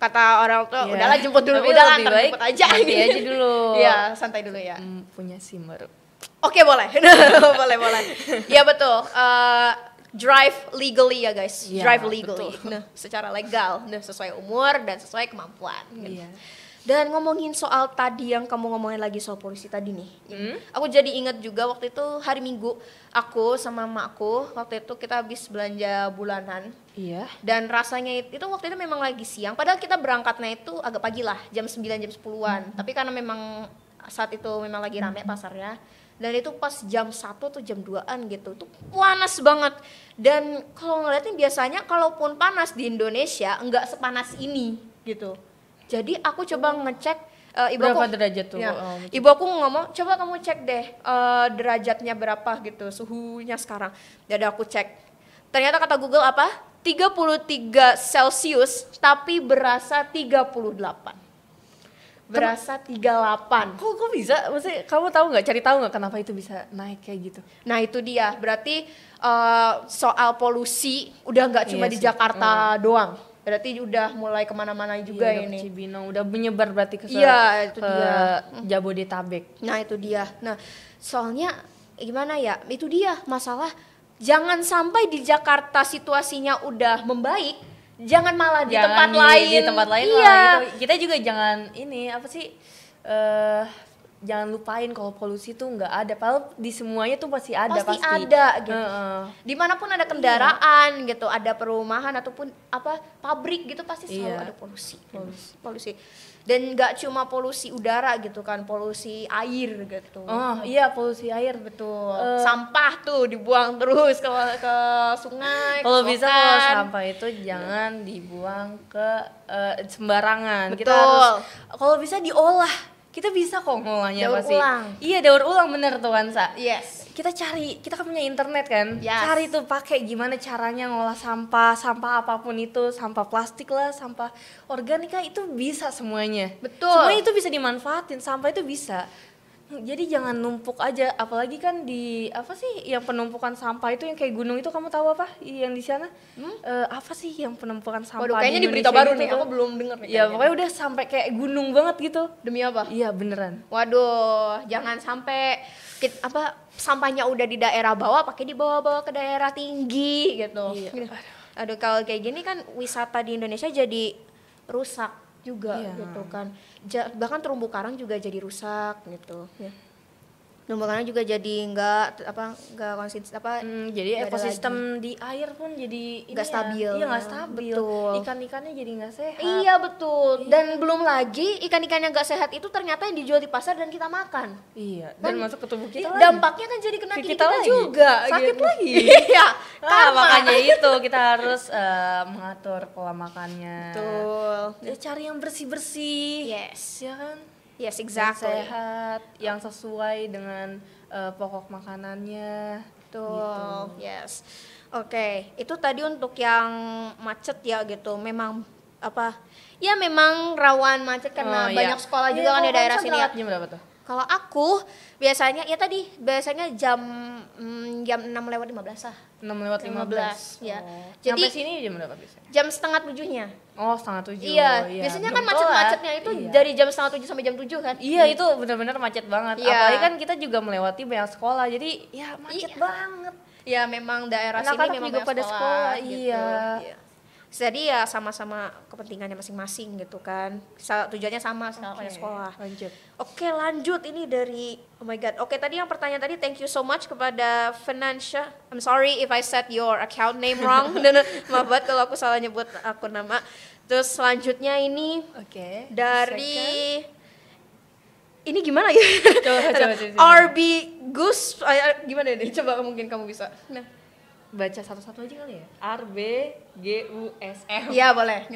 kata orang tuh yeah. udahlah jemput dulu Tapi udahlah ntar jemput aja gitu. aja dulu ya santai dulu ya hmm, punya sim baru oke okay, boleh boleh boleh ya betul uh, drive legally ya guys yeah, drive legally betul. nah secara legal nah sesuai umur dan sesuai kemampuan gitu. Iya. yeah. Dan ngomongin soal tadi yang kamu ngomongin lagi soal polisi tadi nih. Hmm? Aku jadi ingat juga waktu itu hari Minggu aku sama makku waktu itu kita habis belanja bulanan. Iya. Dan rasanya itu, waktu itu memang lagi siang. Padahal kita berangkatnya itu agak pagi lah, jam 9 jam 10-an. Hmm. Tapi karena memang saat itu memang lagi rame pasarnya dan itu pas jam satu atau jam 2an gitu Itu panas banget dan kalau ngeliatin biasanya kalaupun panas di Indonesia enggak sepanas ini gitu jadi aku coba ngecek Uh, ibu berapa aku, derajat tuh? Ya, oh, oh gitu. ibu aku ngomong, coba kamu cek deh uh, derajatnya berapa gitu, suhunya sekarang. Jadi aku cek. Ternyata kata Google apa? 33 Celcius tapi berasa 38 berasa 38. Kok kok bisa? Maksudnya kamu tahu nggak cari tahu nggak kenapa itu bisa naik kayak gitu? Nah, itu dia. Berarti uh, soal polusi udah nggak cuma yes. Iya di Jakarta mm. doang berarti udah mulai kemana-mana juga iya, ini Cibinong udah menyebar berarti ke iya itu ke dia mm. Jabodetabek nah itu dia nah soalnya gimana ya itu dia masalah jangan sampai di Jakarta situasinya udah membaik jangan malah jangan di tempat di, lain di tempat lain iya lah. gitu. kita juga jangan ini apa sih uh, jangan lupain kalau polusi tuh nggak ada padahal di semuanya tuh pasti ada pasti, pasti. ada gitu uh, uh. dimanapun ada iya. kendaraan iya. gitu ada perumahan ataupun apa pabrik gitu pasti selalu iya. ada polusi polusi, polusi. dan nggak cuma polusi udara gitu kan polusi air gitu oh iya polusi air betul uh, sampah tuh dibuang terus ke ke sungai kalau bisa kalau sampah itu jangan dibuang ke uh, sembarangan betul. kita harus kalau bisa diolah kita bisa kok ngolahnya daur pasti. ulang iya daur ulang bener tuh Wansa yes kita cari kita kan punya internet kan yes. cari tuh pakai gimana caranya ngolah sampah sampah apapun itu sampah plastik lah sampah organika itu bisa semuanya betul semuanya itu bisa dimanfaatin sampah itu bisa jadi jangan numpuk aja apalagi kan di apa sih yang penumpukan sampah itu yang kayak gunung itu kamu tahu apa yang di sana hmm? E, apa sih yang penumpukan sampah Waduh, kayaknya di, di berita baru gitu nih aku belum dengar ya pokoknya udah sampai kayak gunung banget gitu demi apa iya beneran waduh jangan sampai kita, apa sampahnya udah di daerah bawah pakai dibawa-bawa ke daerah tinggi gitu iya. aduh kalau kayak gini kan wisata di Indonesia jadi rusak juga yeah. gitu kan ja bahkan terumbu karang juga jadi rusak gitu iya karang juga jadi nggak apa nggak konsisten apa hmm, jadi ekosistem di air pun jadi nggak ya, stabil iya nggak stabil betul. ikan-ikannya jadi nggak sehat iya betul iya. dan belum lagi ikan ikannya nggak sehat itu ternyata yang dijual di pasar dan kita makan iya dan, dan masuk ke tubuh kita dampaknya kan jadi kena kita, kita lagi. juga sakit gitu. lagi iya ah, makanya itu kita harus uh, mengatur pola makannya betul ya cari yang bersih bersih yes ya kan Yes, exactly. Yang sehat, yang sesuai dengan uh, pokok makanannya. Betul. Gitu. Yes. Oke, okay. itu tadi untuk yang macet ya gitu. Memang apa? Ya memang rawan macet karena oh, iya. banyak sekolah juga iya, kan di daerah sini. Ya. Jam berapa tuh? Kalau aku biasanya ya tadi biasanya jam mm, jam 6 lewat 15 lah. enam lewat lima belas ya. Oh. Jadi Sampai sini jam berapa biasanya? Jam setengah tujuhnya. Oh, setengah tujuh. Iya, iya. biasanya kan macet-macetnya eh. itu iya. dari jam setengah tujuh sampai jam tujuh kan? Iya, hmm. itu benar-benar macet banget. Iya. Apalagi kan kita juga melewati banyak sekolah, jadi ya macet iya. banget. Ya memang daerah Anak sini memang juga pada sekolah, sekolah gitu. iya, iya jadi ya sama-sama kepentingannya masing-masing gitu kan tujuannya sama sama okay. sekolah lanjut oke okay, lanjut ini dari oh my god oke okay, tadi yang pertanyaan tadi thank you so much kepada Financia I'm sorry if I said your account name wrong maaf banget kalau aku salah nyebut akun nama terus selanjutnya ini oke okay. dari Second. Ini gimana ya? Coba, coba, coba, coba. RB Gus, eh, eh, gimana ini? Coba mungkin kamu bisa. Nah baca satu-satu aja kali ya. R B G U S F. ya boleh.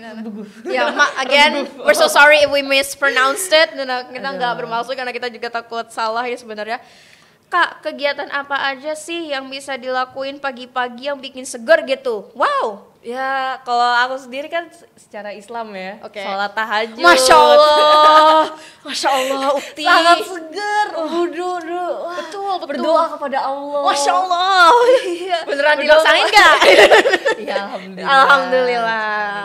Iya, ma again we're so sorry if we mispronounced it. Nah, kita kita nggak bermaksud karena kita juga takut salah ya sebenarnya. Kak, kegiatan apa aja sih yang bisa dilakuin pagi-pagi yang bikin seger gitu? Wow, Ya, kalau aku sendiri kan secara Islam ya, okay. sholat tahajud. Masya Allah, Masya Allah, Ukti. Sangat seger, wudhu oh. Betul, betul. Berdoa kepada Allah. Masya Allah. Iya. Beneran dilaksanin gak? Iya, Alhamdulillah. Alhamdulillah.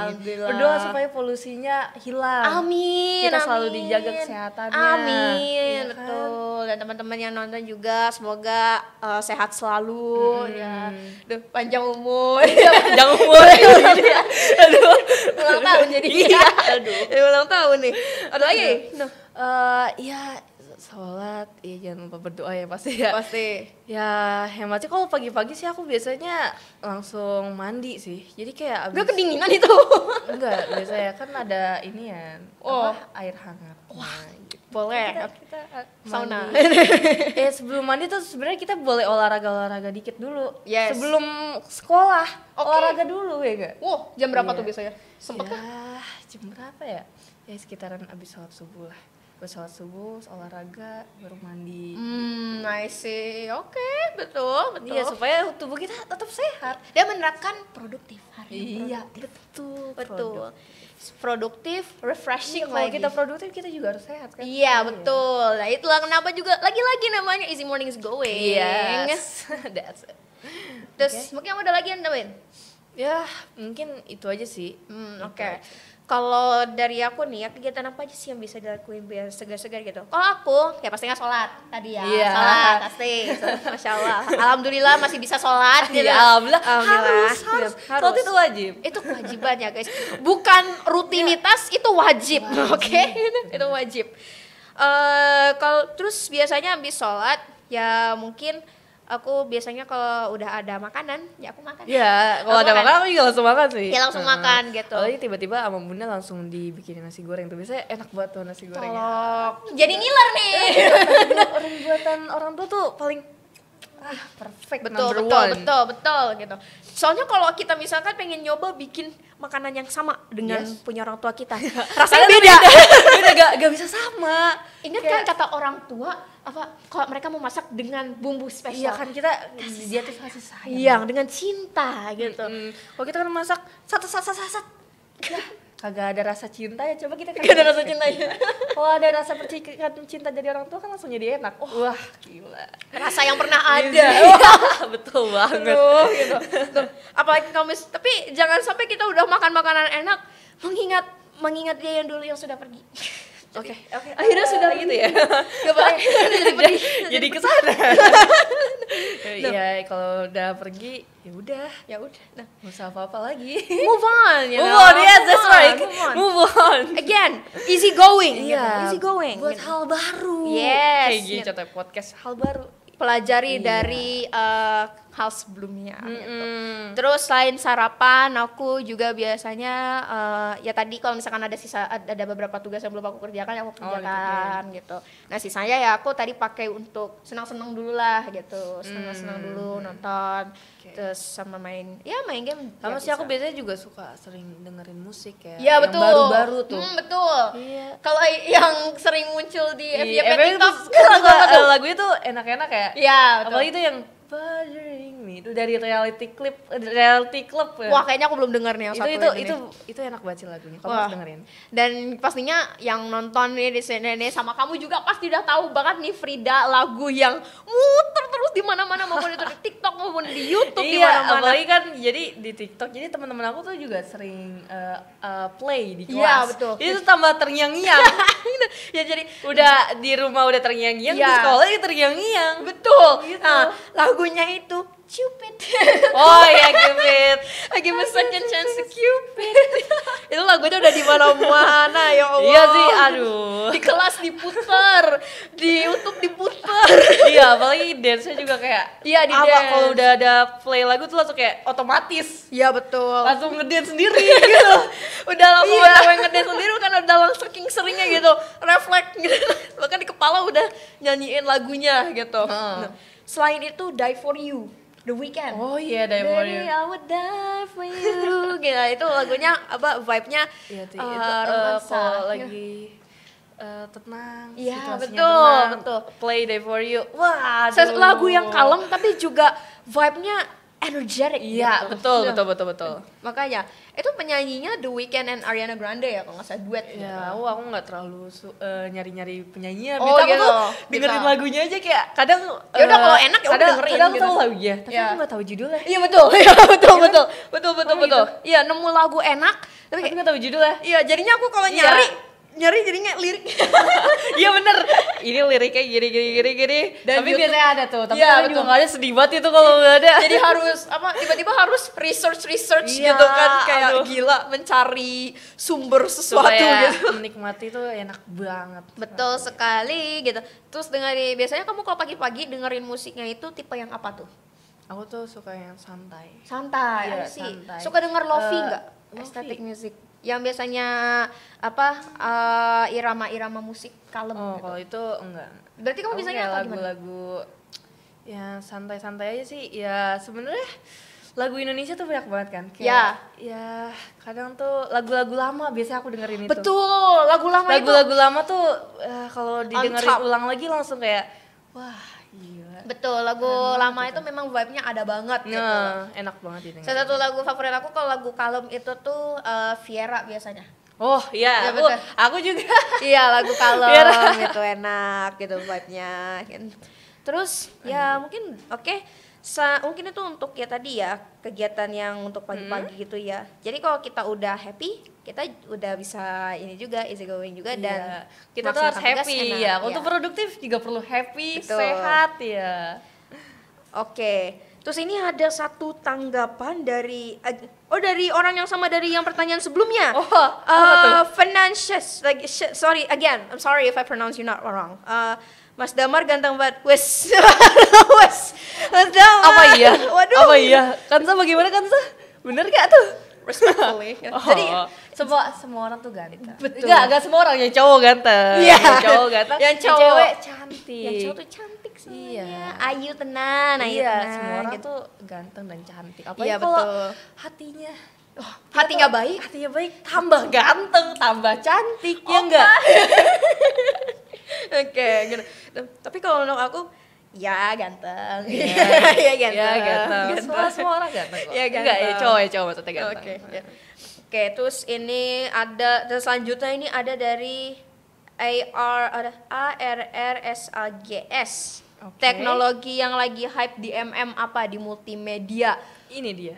Alhamdulillah. Berdoa supaya polusinya hilang. Amin. Kita amin. selalu dijaga kesehatannya. Amin, ya, kan? Dan teman-teman yang nonton juga semoga uh, sehat selalu. Hmm. Ya. Mm-hmm. Duh, panjang umur. Iya, panjang umur. aduh ulang tahun jadi iya ya. aduh ulang tahun nih ada lagi no eh, ya sholat iya jangan lupa berdoa ya pasti ya pasti ya yang hematnya kalau pagi-pagi sih aku biasanya langsung mandi sih jadi kayak abis Gak kedinginan itu enggak biasanya kan ada ini ya oh. apa air hangat wah nah, gitu. boleh kita, kita eh, sauna eh sebelum mandi tuh sebenarnya kita boleh olahraga olahraga dikit dulu yes. sebelum sekolah okay. olahraga dulu ya enggak? wow jam berapa yeah. tuh biasanya sempet ya, kah? jam berapa ya ya sekitaran abis sholat subuh lah buat sholat subuh, olahraga, baru mandi. Hmm, I see. Oke, okay, betul, betul. Iya, supaya tubuh kita tetap sehat. Dia menerapkan produktif hari. Iya, produktif. betul, betul. Produktif, produktif refreshing iya, Kalau kita produktif, kita juga harus sehat kan? Iya, betul. Nah, itulah kenapa juga lagi-lagi namanya Easy Morning is Going. Yes. That's it. Terus okay. mungkin ada lagi yang nambahin? Ya, mungkin itu aja sih. Hmm, oke. Okay. okay kalau dari aku nih ya kegiatan apa aja sih yang bisa dilakuin biar segar-segar gitu kalau aku ya pasti pastinya sholat tadi ya yeah. sholat pasti masya allah alhamdulillah masih bisa sholat iya, gitu. ya, alhamdulillah, alhamdulillah. harus harus, sholat itu wajib itu kewajiban ya guys bukan rutinitas yeah. itu wajib, wajib. oke okay? itu wajib uh, kalau terus biasanya habis sholat ya mungkin aku biasanya kalau udah ada makanan ya aku makan ya kalau ada makanan aku juga langsung makan sih ya langsung hmm. makan gitu kalau tiba-tiba sama bunda langsung dibikin nasi goreng tuh biasanya enak banget tuh nasi gorengnya Tolok. jadi ngiler nih orang buatan orang tua tuh paling ah perfect betul betul one. betul betul gitu soalnya kalau kita misalkan pengen nyoba bikin makanan yang sama dengan yes. punya orang tua kita. Rasanya beda. beda. beda gak, gak bisa sama. Ingat kan kata orang tua apa kalau mereka mau masak dengan bumbu spesial. Iya kan kita kasih dia tuh kasih sayang. Iya, dengan cinta gitu. Mm Kalau kita kan masak satu satu satu. satu. Iya. kagak ada rasa cinta ya coba kita kagak ada rasa cinta ya kalau ada rasa percikan cinta jadi orang tua kan langsung jadi enak oh, wah gila rasa yang pernah iya ada betul banget gitu apalagi kamu tapi jangan sampai kita udah makan makanan enak mengingat mengingat dia yang dulu yang sudah pergi Oke, oke. Okay. Akhirnya sudah gitu ya. Gak apa jadi, jadi kesana. Eh, nah. Iya, ya kalau udah pergi ya udah, ya udah. Nah, nggak usah apa-apa lagi. Move on, you know? Move on, yes, that's right. Move on. Move on. Again, easy going. Gitu. Yeah. Easy going. Buat gitu. hal baru. Yes. Kayak gini, gitu. podcast hal baru. Pelajari yeah. dari uh, hal sebelumnya mm-hmm. gitu. Terus selain sarapan aku juga biasanya uh, ya tadi kalau misalkan ada sisa ada beberapa tugas yang belum aku kerjakan aku oh, gitu, kerjakan oh, gitu. Nah, sisanya ya aku tadi pakai untuk senang-senang dulu lah gitu. Senang-senang mm. dulu nonton okay. terus sama main ya main game. Kamu ya sih aku biasanya juga suka sering dengerin musik ya. Ya betul. Baru-baru tuh. Hmm, betul. Iya. Kalau yang sering muncul di FYP iya, TikTok lagu lagunya tuh enak-enak ya. Iya, Apalagi itu yang bothering me itu dari reality clip reality club ya. wah kayaknya aku belum denger nih yang itu satu itu ini. itu itu enak banget sih lagunya kamu harus dengerin dan pastinya yang nonton nih di sini sama kamu juga pasti udah tahu banget nih Frida lagu yang muter terus di mana mana maupun di TikTok maupun di YouTube iya, di mana mana kan jadi di TikTok jadi teman-teman aku tuh juga sering uh, uh, play di iya, kelas iya betul itu tambah terngiang-ngiang iya. ya jadi udah di rumah udah terngiang-ngiang iya. di sekolah itu terngiang-ngiang betul gitu. nah lagu lagunya itu Cupid. Oh iya Cupid. Lagi second chance to Cupid. itu lagunya udah di mana-mana ya iya Allah. Iya sih, aduh. Di kelas diputar, di YouTube diputar. iya, apalagi dance-nya juga kayak Iya, di apa kalau udah ada play lagu tuh langsung kayak otomatis. Iya, betul. Langsung ngedance sendiri gitu. udah langsung iya. lama ngedance sendiri kan udah langsung king seringnya gitu. Reflect gitu. Bahkan di kepala udah nyanyiin lagunya gitu. Hmm. Nah Selain itu Die For You The weekend Oh iya, yeah, Die For You. I would die for you. Gila itu lagunya apa vibe-nya iya, uh, itu, uh, kalau iya. lagi uh, tenang. Iya betul tenang. betul. Play day for you. Wah. Aduh. Lagu yang kalem tapi juga vibe-nya energetic iya gitu. betul iya. betul betul betul makanya itu penyanyinya The Weeknd and Ariana Grande ya kalau nggak salah duet ya gitu. Iya, oh, aku nggak terlalu nyari nyari nyari penyanyinya oh, gitu. aku dengerin Bisa. lagunya aja kayak kadang ya udah uh, kalau enak ya udah dengerin kadang gitu. tahu lagunya tapi yeah. aku nggak tahu judulnya iya betul iya, iya kan? betul betul betul betul oh, gitu. betul iya nemu lagu enak tapi, tapi nggak tahu judulnya iya jadinya aku kalau nyari nyari jadinya lirik iya bener ini liriknya gini gini gini gini dan tapi YouTube, biasanya ada tuh tapi ya, kan juga nggak ada sedih banget itu kalau nggak ada jadi harus apa tiba-tiba harus research research iya, gitu kan kayak aduh. gila mencari sumber sesuatu Supaya gitu menikmati itu enak banget betul sekali gitu terus dengerin biasanya kamu kalau pagi-pagi dengerin musiknya itu tipe yang apa tuh aku tuh suka yang santai santai iya, sih suka denger lofi eh, nggak uh, estetik musik yang biasanya apa irama eh, irama-irama musik kalem oh gitu. kalau itu enggak berarti kamu biasanya apa lagu-lagu ya santai-santai aja sih ya sebenarnya lagu Indonesia tuh banyak banget kan kayak ya ya kadang tuh lagu-lagu lama biasanya aku dengerin betul, itu betul lagu lama lagu-lagu lama tuh uh, kalau didengerin ulang lagi langsung kayak wah Betul, lagu enak lama itu. itu memang vibe-nya ada banget nah, gitu. enak banget ini Salah satu lagu favorit aku kalau lagu kalem itu tuh uh, Viera biasanya. Oh iya, ya, aku, aku juga. iya, lagu kalem Viera. itu enak gitu vibe-nya. Terus ya hmm. mungkin oke okay Sa mungkin itu untuk ya tadi ya kegiatan yang untuk pagi-pagi hmm. gitu ya. Jadi kalau kita udah happy, kita udah bisa ini juga easy going juga iya. dan kita tuh harus happy enak, iya, ya. Untuk produktif juga perlu happy, Betul. sehat ya. Oke. Okay. Terus ini ada satu tanggapan dari oh dari orang yang sama dari yang pertanyaan sebelumnya. Oh, uh, like sorry again, I'm sorry if I pronounce you not wrong. Uh, Mas Damar ganteng banget. Wes. Wes. Mas Damar. Apa iya? Waduh. Apa iya? Kansa bagaimana Kansa? Bener gak tuh? Respectfully. Ya. oh. Jadi semua semua orang tuh ganteng. Betul. Enggak, enggak semua orang yang cowok ganteng. Iya. Yeah. Yang cowok ganteng. yang cowok yang cewek cantik. Yang cowok tuh cantik sih. Iya. Ayu tenan, ayu iya, tenan. Semua orang gitu. tuh ganteng dan cantik. Apa iya, kalau betul. hatinya Oh, hati nggak baik, hatinya baik, tambah ganteng, tambah cantik, ya oh, ya enggak? Oke, gitu. Tapi kalau menurut aku ya ganteng. Iya ya, ganteng. Ya, ganteng. ganteng. Semua, semua orang ganteng kok. Ya, ganteng. Enggak, ya, cowok ya cowok maksudnya ganteng. Oke. Okay, ya. Oke, okay, terus ini ada terus selanjutnya ini ada dari AR ada A R R S A G S. Okay. Teknologi yang lagi hype di MM apa di multimedia? Ini dia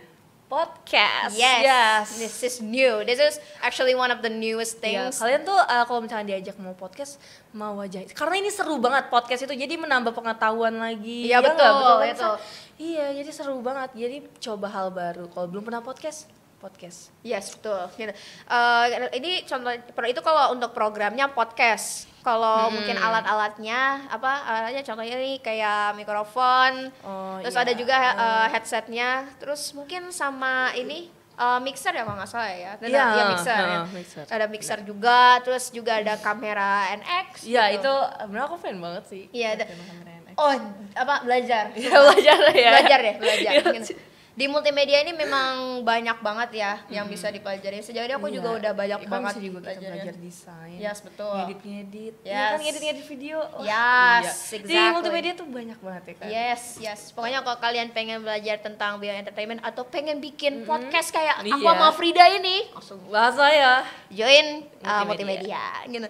podcast. Yes. yes. This is new. This is actually one of the newest iya, things. Yeah, kalian tuh uh, kalau misalnya diajak mau podcast mau aja. Karena ini seru banget podcast itu jadi menambah pengetahuan lagi. Iya ya, betul, betul, betul. betul. Iya, jadi seru banget. Jadi coba hal baru. Kalau belum pernah podcast, podcast. Yes, betul. Uh, ini contoh itu kalau untuk programnya podcast kalau hmm. mungkin alat-alatnya apa alatnya contohnya nih kayak mikrofon oh, terus iya. ada juga uh, headsetnya terus mungkin sama ini uh, mixer ya kalau nggak salah ya Iya yeah. yeah, mixer, uh, ya. mixer ada mixer yeah. juga terus juga ada kamera NX ya gitu. itu benar aku fan banget sih iya ada oh apa belajar ya, belajar ya belajar deh belajar iya di multimedia ini memang banyak banget ya hmm yang bisa dipelajari. Sejauh ini aku iya. juga udah banyak ya, banget juga kita belajar desain. Yes, betul. Ngedit-ngedit. Iya yes. Ya kan ngedit-ngedit video. Oh. Yes, iya. exactly. Di multimedia tuh banyak banget ya kan. Yes, yes. Pokoknya kalau kalian pengen belajar tentang bio entertainment atau pengen bikin mm-hmm. podcast kayak iya. aku sama Frida ini, langsung bahasa ya. Join uh, multimedia, uh, multimedia gitu.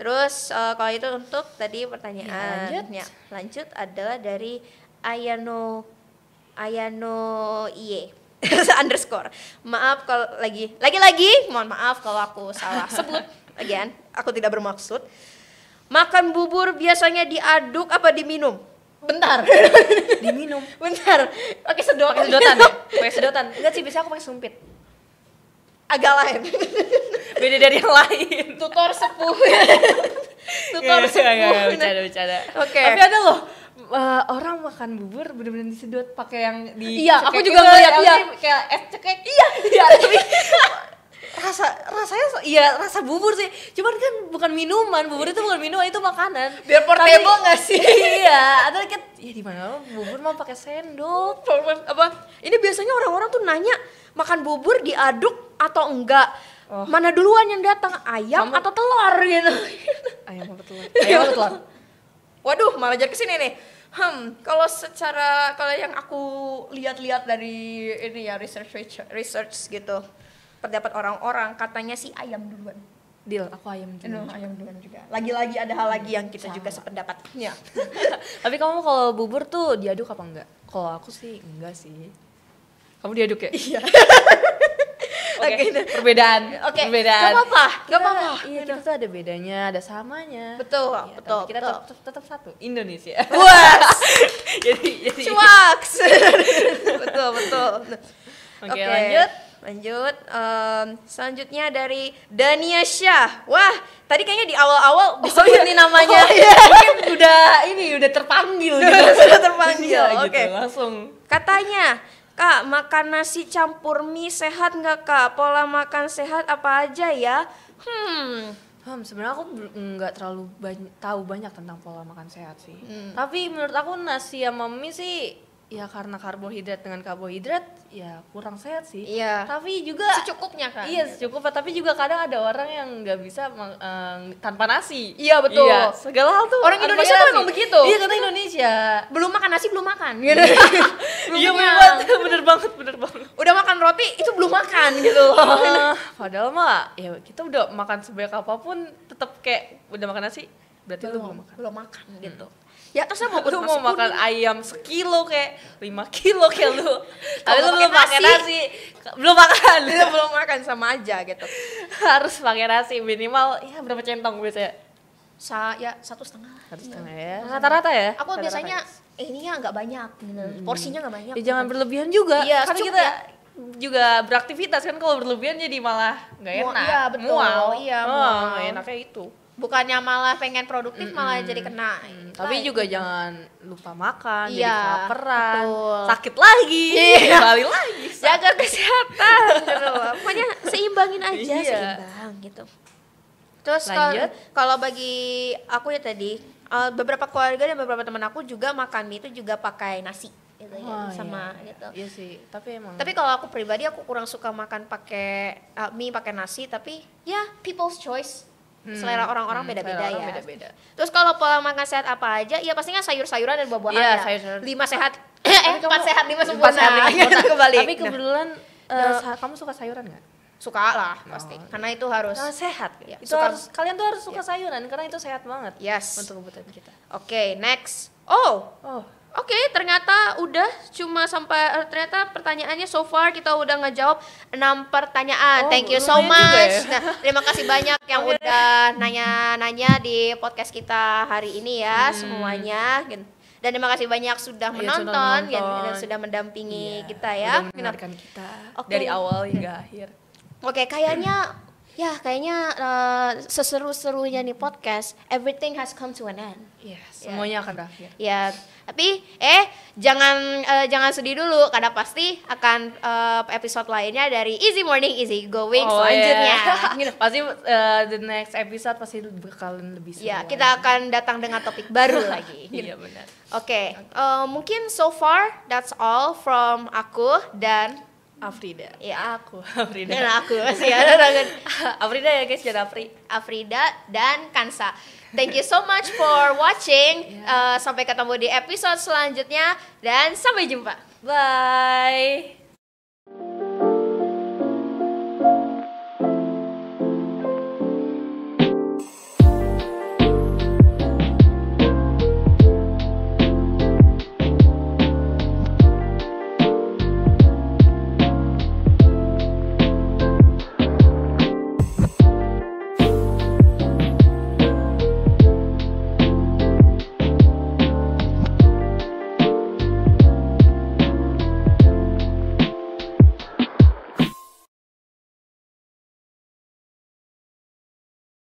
Terus uh, kalau itu untuk tadi pertanyaan ya, iya, lanjut. Ya, lanjut adalah dari Ayano Ayano Iye underscore. Maaf kalau lagi lagi-lagi mohon maaf kalau aku salah sebut again. Aku tidak bermaksud. Makan bubur biasanya diaduk apa diminum? Bentar. diminum. Bentar. Pakai sedot. Pakai ya? sedotan. Pakai sedotan. Enggak sih, bisa aku pakai sumpit. Agak lain. Beda dari yang lain. Tutor sepuh. Tutor iya, iya, iya, sepuh. Enggak, enggak, bercanda, bercanda. Oke. Okay. Tapi ada loh uh, orang makan bubur bener-bener disedot pakai yang di iya aku juga ya, ngeliat iya kayak es cekek iya iya rasa rasanya iya rasa bubur sih cuman kan bukan minuman bubur itu bukan minuman itu makanan biar portable nggak sih iya atau kayak ya di mana bubur mau pakai sendok apa ini biasanya orang-orang tuh nanya makan bubur diaduk atau enggak oh. mana duluan yang datang ayam atau telur gitu ayam atau telur iya. ayam atau telur waduh malah jadi kesini nih Hmm, kalau secara kalau yang aku lihat-lihat dari ini ya research research gitu pendapat orang-orang katanya sih ayam duluan. Deal, aku ayam duluan. No, ayam duluan juga. Lagi-lagi ada hal lagi yang kita Sama. juga sependapat. Ya. Tapi kamu kalau bubur tuh diaduk apa enggak? Kalau aku sih enggak sih. Kamu diaduk ya? Iya. okay. gitu. Perbedaan. Oke. Okay. Perbedaan. Gak apa-apa. Iya, Gak apa-apa. Iya, kita tuh ada bedanya, ada samanya. Betul, ya, betul. Kita betul. Tetap, tetap satu, Indonesia. Wah. jadi jadi Cuaks. betul, betul. Oke, okay, okay. lanjut. Lanjut. Um, selanjutnya dari Dania Syah. Wah, tadi kayaknya di awal-awal bisa oh, iya. nih namanya. Oh, iya. Mungkin udah ini udah terpanggil gitu. sudah terpanggil. Iya, gitu, oke. Okay. Gitu, langsung. Katanya Kak, makan nasi campur mie sehat nggak kak? Pola makan sehat apa aja ya? Hmm. Hmm, sebenarnya aku nggak terlalu banyak, tahu banyak tentang pola makan sehat sih. Hmm. Tapi menurut aku nasi sama mie sih ya karena karbohidrat dengan karbohidrat ya kurang sehat sih. Iya. Tapi juga secukupnya kan. Iya secukupnya. Tapi juga kadang ada orang yang nggak bisa um, tanpa nasi. Iya betul. Iya. Segala hal tuh. Orang Indonesia tuh emang begitu. Iya kata Indonesia. Belum makan nasi belum makan. Iya. Gitu. iya bener banget, bener banget, bener banget. Udah makan roti itu belum makan gitu. uh, padahal mah ya kita udah makan sebanyak apapun tetap kayak udah makan nasi berarti belum, belum makan. Belum makan gitu. Hmm ya terus mau lu mau makan kuning. ayam sekilo kayak lima kilo kayak lu iya, tapi lu belum makan nasi belum makan lu belum makan sama aja gitu harus pakai nasi minimal ya berapa centong biasanya Sa ya satu setengah satu setengah iya. ya rata-rata ya aku rata -rata biasanya eh, ini ya ya nggak banyak hmm. porsinya nggak banyak ya, jangan gitu. berlebihan juga iya, karena kita ya juga beraktivitas kan kalau berlebihan jadi malah nggak enak. Iya betul. Mual. Iya, oh, mual. Oh, enaknya itu bukannya malah pengen produktif mm -mm. malah jadi kena gitu tapi juga jangan lupa makan iya, jadi peran sakit lagi iya. balik lagi jaga kesehatan gitu pokoknya seimbangin aja iya. seimbang gitu terus kalau bagi aku ya tadi eh, beberapa keluarga dan beberapa teman aku juga makan mie itu juga pakai nasi gitu oh, sama iya. gitu iya sih tapi emang tapi kalau aku pribadi aku kurang suka makan pakai uh, mie pakai nasi tapi ya people's choice Hmm. Selera orang-orang hmm, beda-beda hmm, ya. Beda -beda. Terus kalau pola makan sehat apa aja? Iya pastinya sayur-sayuran dan buah-buahan iya, ya. ya. Sayur lima sehat. eh, empat sehat, lima sempurna. Empat sehat, lima sempurna. Kembali. Tapi kebetulan nah. uh, kamu suka sayuran nggak? suka lah oh, pasti oh, karena itu harus nah, sehat ya, itu suka, harus kalian tuh harus suka ya. sayuran karena itu sehat banget yes untuk kebutuhan kita oke okay, next oh oh Oke, okay, ternyata udah cuma sampai eh, ternyata pertanyaannya so far kita udah ngejawab enam pertanyaan. Oh, Thank you so ya. much. Ya? Nah, terima kasih banyak yang udah nanya-nanya di podcast kita hari ini ya hmm. semuanya. Dan terima kasih banyak sudah iya, menonton, ya, sudah dan sudah mendampingi yeah, kita ya. Sudah kita okay. dari awal hingga akhir. Oke, okay, kayaknya Ya, kayaknya uh, seseru-serunya nih podcast, everything has come to an end. Yes, iya, yeah. semuanya akan berakhir. Ya, tapi eh jangan uh, jangan sedih dulu karena pasti akan uh, episode lainnya dari Easy Morning Easy Going oh, selanjutnya. Yeah. pasti uh, the next episode pasti bakalan lebih seru. Ya, yeah, kita akan datang dengan topik baru lagi. Iya, benar. Oke, okay. okay. uh, mungkin so far that's all from aku dan Afrida. Ya aku, Afrida. Dan iya, aku masih iya, ada banget. Afrida ya guys, jadi Afri. Afrida dan Kansa. Thank you so much for watching. Yeah. Iya. Uh, sampai ketemu di episode selanjutnya dan sampai jumpa. Bye.